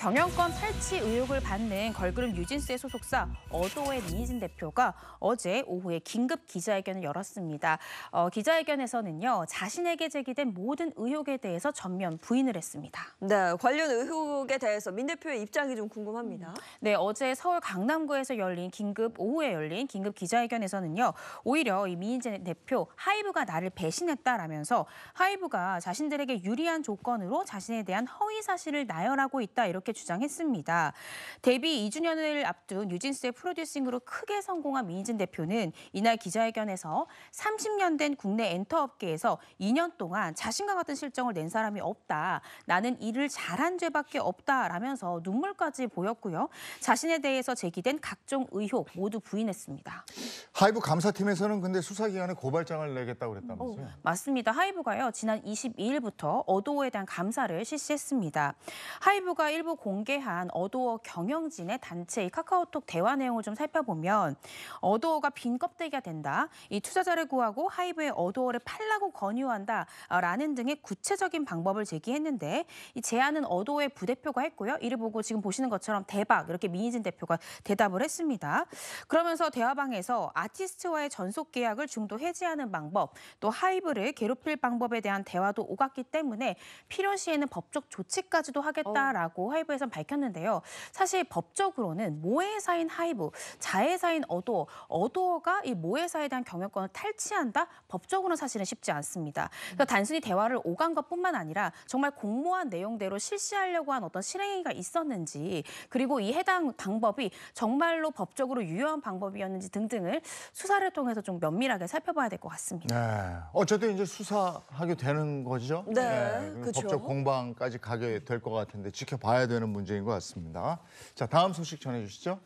경영권 탈취 의혹을 받는 걸그룹 유진스의 소속사 어도의 민희진 대표가 어제 오후에 긴급 기자회견을 열었습니다. 어, 기자회견에서는요 자신에게 제기된 모든 의혹에 대해서 전면 부인을 했습니다. 네, 관련 의혹에 대해서 민 대표의 입장이 좀 궁금합니다. 음. 네, 어제 서울 강남구에서 열린 긴급 오후에 열린 긴급 기자회견에서는요 오히려 이 민희진 대표 하이브가 나를 배신했다라면서 하이브가 자신들에게 유리한 조건으로 자신에 대한 허위 사실을 나열하고 있다 이렇게. 이렇게 주장했습니다. 데뷔 2주년을 앞둔 뉴진스의 프로듀싱으로 크게 성공한 민희진 대표는 이날 기자회견에서 30년 된 국내 엔터업계에서 2년 동안 자신과 같은 실정을 낸 사람이 없다. 나는 일을 잘한 죄밖에 없다라면서 눈물까지 보였고요. 자신에 대해서 제기된 각종 의혹 모두 부인했습니다. 하이브 감사팀에서는 근데 수사기관에 고발장을 내겠다고 그랬다면서요? 오, 어, 맞습니다. 하이브가요. 지난 22일부터 어도어에 대한 감사를 실시했습니다. 하이브가 일부 공개한 어도어 경영진의 단체의 카카오톡 대화 내용을 좀 살펴보면 어도어가 빈 껍데기가 된다. 이 투자자를 구하고 하이브의 어도어를 팔라고 권유한다. 아, 라는 등의 구체적인 방법을 제기했는데 이 제안은 어도어의 부대표가 했고요. 이를 보고 지금 보시는 것처럼 대박 이렇게 민희진 대표가 대답을 했습니다. 그러면서 대화방에서 아티스트와의 전속 계약을 중도 해지하는 방법 또 하이브를 괴롭힐 방법에 대한 대화도 오갔기 때문에 필요시에는 법적 조치까지도 하겠다라고 어. 하이브 하이브에선 밝혔는데요. 사실 법적으로는 모회사인 하이브, 자회사인 어도어, 어도어가 이 모회사에 대한 경영권을 탈취한다? 법적으로는 사실은 쉽지 않습니다. 그러니 음. 단순히 대화를 오간 것뿐만 아니라 정말 공모한 내용대로 실시하려고 한 어떤 실행행위가 있었는지 그리고 이 해당 방법이 정말로 법적으로 유효한 방법이었는지 등등을 수사를 통해서 좀 면밀하게 살펴봐야 될 것 같습니다. 네. 어쨌든 이제 수사하게 되는 거죠. 네. 네. 그렇죠. 법적 공방까지 가게 될 것 같은데 지켜봐야 되는. 되는 문제인 것 같습니다. 자, 다음 소식 전해주시죠.